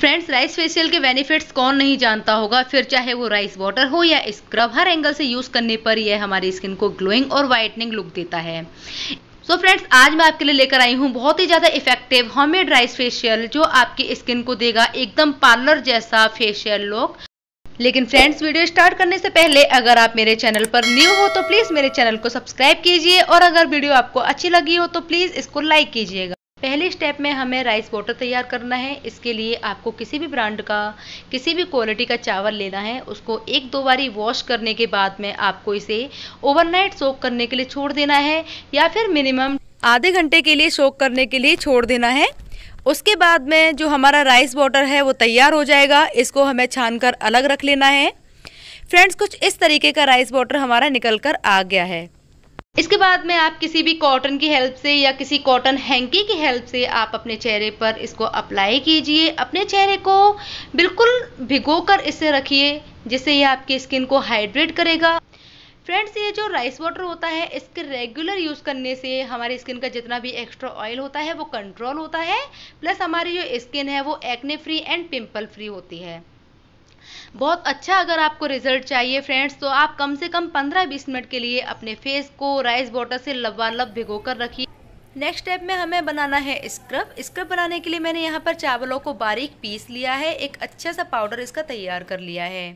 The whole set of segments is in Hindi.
फ्रेंड्स राइस फेशियल के बेनिफिट्स कौन नहीं जानता होगा फिर चाहे वो राइस वाटर हो या स्क्रब हर एंगल से यूज़ करने पर यह हमारी स्किन को ग्लोइंग और वाइटनिंग लुक देता है सो so फ्रेंड्स आज मैं आपके लिए लेकर आई हूँ बहुत ही ज़्यादा इफेक्टिव होममेड राइस फेशियल जो आपकी स्किन को देगा एकदम पार्लर जैसा फेशियल लुक लेकिन फ्रेंड्स वीडियो स्टार्ट करने से पहले अगर आप मेरे चैनल पर न्यू हो तो प्लीज़ मेरे चैनल को सब्सक्राइब कीजिए और अगर वीडियो आपको अच्छी लगी हो तो प्लीज़ इसको लाइक कीजिएगा पहले स्टेप में हमें राइस वाटर तैयार करना है इसके लिए आपको किसी भी ब्रांड का किसी भी क्वालिटी का चावल लेना है उसको एक दो बारी वॉश करने के बाद में आपको इसे ओवरनाइट सोक करने के लिए छोड़ देना है या फिर मिनिमम आधे घंटे के लिए सोक करने के लिए छोड़ देना है उसके बाद में जो हमारा राइस वाटर है वो तैयार हो जाएगा इसको हमें छान कर अलग रख लेना है फ्रेंड्स कुछ इस तरीके का राइस वाटर हमारा निकल कर आ गया है इसके बाद में आप किसी भी कॉटन की हेल्प से या किसी कॉटन हैंकी की हेल्प से आप अपने चेहरे पर इसको अप्लाई कीजिए अपने चेहरे को बिल्कुल भिगो कर इसे रखिए जिससे ये आपकी स्किन को हाइड्रेट करेगा फ्रेंड्स ये जो राइस वाटर होता है इसके रेगुलर यूज़ करने से हमारी स्किन का जितना भी एक्स्ट्रा ऑयल होता है वो कंट्रोल होता है प्लस हमारी जो स्किन है वो acne free and pimple free होती है बहुत अच्छा अगर आपको रिजल्ट चाहिए फ्रेंड्स तो आप कम से कम 15-20 मिनट के लिए अपने फेस को राइस वाटर से लब भिगो कर रखिए नेक्स्ट स्टेप में हमें बनाना है स्क्रब स्क्रब बनाने के लिए मैंने यहाँ पर चावलों को बारीक पीस लिया है एक अच्छा सा पाउडर इसका तैयार कर लिया है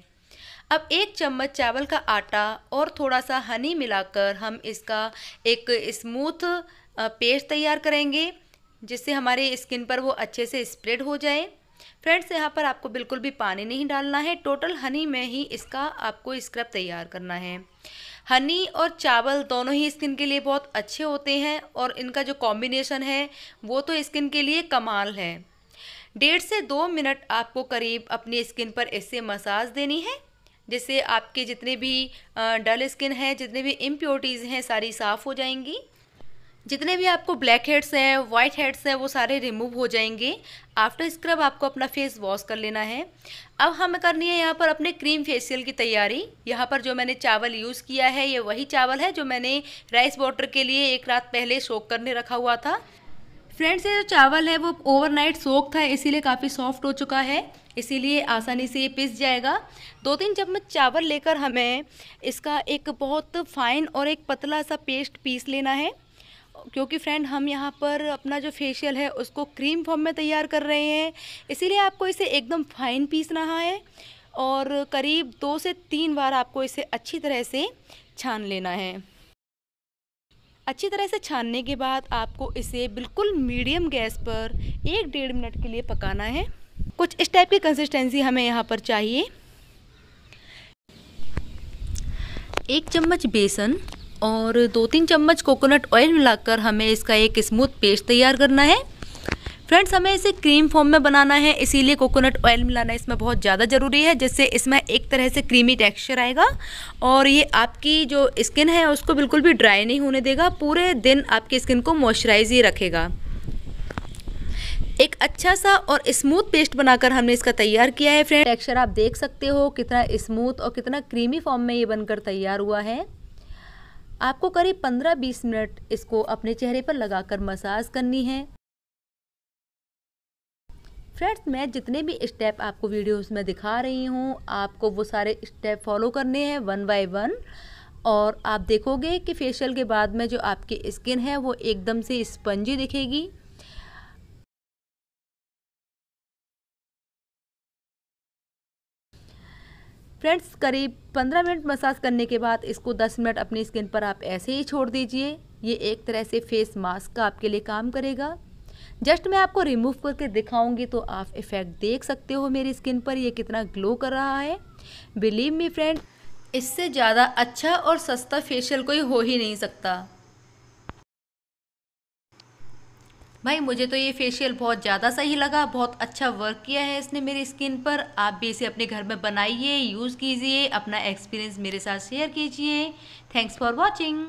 अब एक चम्मच चावल का आटा और थोड़ा सा हनी मिलाकर हम इसका एक स्मूथ पेस्ट तैयार करेंगे जिससे हमारी स्किन पर वो अच्छे से स्प्रेड हो जाए फ्रेंड्स यहाँ पर आपको बिल्कुल भी पानी नहीं डालना है टोटल हनी में ही इसका आपको स्क्रब तैयार करना है हनी और चावल दोनों ही स्किन के लिए बहुत अच्छे होते हैं और इनका जो कॉम्बिनेशन है वो तो स्किन के लिए कमाल है डेढ़ से दो मिनट आपको करीब अपनी स्किन पर इससे मसाज देनी है जिससे आपके जितने भी डल स्किन है जितने भी इम्प्योरिटीज़ हैं सारी साफ़ हो जाएंगी जितने भी आपको ब्लैक हेड्स हैं वाइट हेड्स हैं वो सारे रिमूव हो जाएंगे आफ्टर स्क्रब आपको अपना फेस वॉश कर लेना है अब हमें करनी है यहाँ पर अपने क्रीम फेशियल की तैयारी यहाँ पर जो मैंने चावल यूज़ किया है ये वही चावल है जो मैंने राइस वाटर के लिए एक रात पहले सोक करने रखा हुआ था फ्रेंड्स ये जो चावल है वो ओवरनाइट सोक था इसीलिए काफ़ी सॉफ्ट हो चुका है इसीलिए आसानी से ये पिस जाएगा दो तीन चम्मच चावल लेकर हमें इसका एक बहुत फाइन और एक पतला सा पेस्ट पीस लेना है क्योंकि फ्रेंड हम यहाँ पर अपना जो फेशियल है उसको क्रीम फॉर्म में तैयार कर रहे हैं इसीलिए आपको इसे एकदम फाइन पीस रहा है और करीब दो से तीन बार आपको इसे अच्छी तरह से छान लेना है अच्छी तरह से छानने के बाद आपको इसे बिल्कुल मीडियम गैस पर एक डेढ़ मिनट के लिए पकाना है कुछ इस टाइप की कंसिस्टेंसी हमें यहाँ पर चाहिए एक चम्मच बेसन और दो तीन चम्मच कोकोनट ऑयल मिलाकर हमें इसका एक स्मूथ पेस्ट तैयार करना है फ्रेंड्स हमें इसे क्रीम फॉर्म में बनाना है इसीलिए कोकोनट ऑयल मिलाना इसमें बहुत ज़्यादा ज़रूरी है जिससे इसमें एक तरह से क्रीमी टेक्सचर आएगा और ये आपकी जो स्किन है उसको बिल्कुल भी ड्राई नहीं होने देगा पूरे दिन आपकी स्किन को मॉइस्चराइज ही रखेगा एक अच्छा सा और स्मूथ पेस्ट बनाकर हमने इसका तैयार किया है फ्रेंड टेक्सचर आप देख सकते हो कितना स्मूथ और कितना क्रीमी फॉर्म में ये बनकर तैयार हुआ है आपको करीब 15-20 मिनट इसको अपने चेहरे पर लगाकर मसाज करनी है फ्रेंड्स मैं जितने भी स्टेप आपको वीडियोस में दिखा रही हूँ आपको वो सारे स्टेप फॉलो करने हैं वन बाय वन और आप देखोगे कि फेशियल के बाद में जो आपकी स्किन है वो एकदम से स्पंजी दिखेगी फ्रेंड्स करीब 15 मिनट मसाज करने के बाद इसको 10 मिनट अपनी स्किन पर आप ऐसे ही छोड़ दीजिए ये एक तरह से फेस मास्क का आपके लिए काम करेगा जस्ट मैं आपको रिमूव करके दिखाऊंगी तो आप इफ़ेक्ट देख सकते हो मेरी स्किन पर ये कितना ग्लो कर रहा है बिलीव मी फ्रेंड इससे ज़्यादा अच्छा और सस्ता फेशियल कोई हो ही नहीं सकता भाई मुझे तो ये फेशियल बहुत ज़्यादा सही लगा बहुत अच्छा वर्क किया है इसने मेरी स्किन पर आप भी इसे अपने घर में बनाइए यूज़ कीजिए अपना एक्सपीरियंस मेरे साथ शेयर कीजिए थैंक्स फॉर वॉचिंग